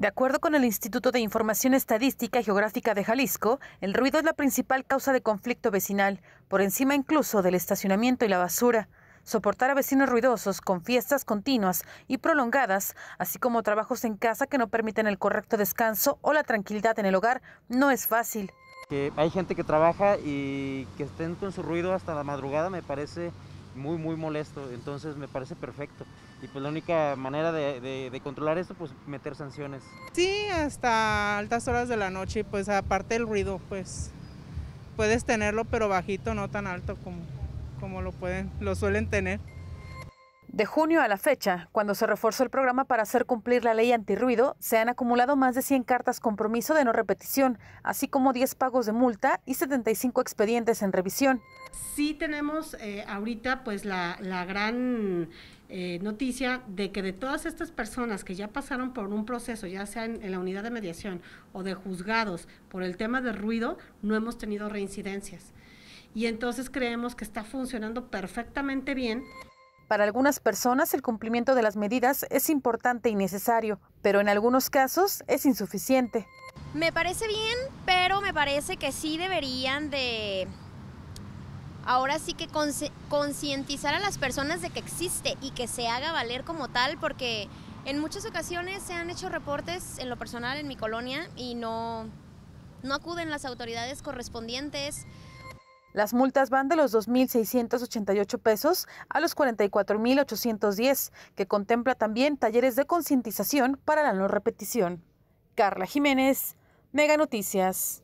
De acuerdo con el Instituto de Información Estadística y Geográfica de Jalisco, el ruido es la principal causa de conflicto vecinal, por encima incluso del estacionamiento y la basura. Soportar a vecinos ruidosos con fiestas continuas y prolongadas, así como trabajos en casa que no permiten el correcto descanso o la tranquilidad en el hogar, no es fácil. hay gente que trabaja y que estén con su ruido hasta la madrugada me parece muy, muy molesto. Entonces me parece perfecto. Y pues la única manera de, controlar esto, pues meter sanciones. Sí, hasta altas horas de la noche, pues aparte el ruido, pues puedes tenerlo, pero bajito, no tan alto como, como lo, pueden, lo suelen tener. De junio a la fecha, cuando se reforzó el programa para hacer cumplir la ley antirruido, se han acumulado más de 100 cartas compromiso de no repetición, así como 10 pagos de multa y 75 expedientes en revisión. Sí tenemos eh, ahorita pues la, gran eh, noticia de que de todas estas personas que ya pasaron por un proceso, ya sea en, en, la unidad de mediación o de juzgados por el tema de ruido, no hemos tenido reincidencias. Y entonces creemos que está funcionando perfectamente bien para algunas personas el cumplimiento de las medidas es importante y necesario, pero en algunos casos es insuficiente. Me parece bien, pero me parece que sí deberían de... Ahora sí que concientizar a las personas de que existe y que se haga valer como tal, porque en muchas ocasiones se han hecho reportes en lo personal en mi colonia y no, no acuden las autoridades correspondientes. Las multas van de los 2.688 pesos a los 44.810, que contempla también talleres de concientización para la no repetición. Carla Jiménez, Mega Noticias.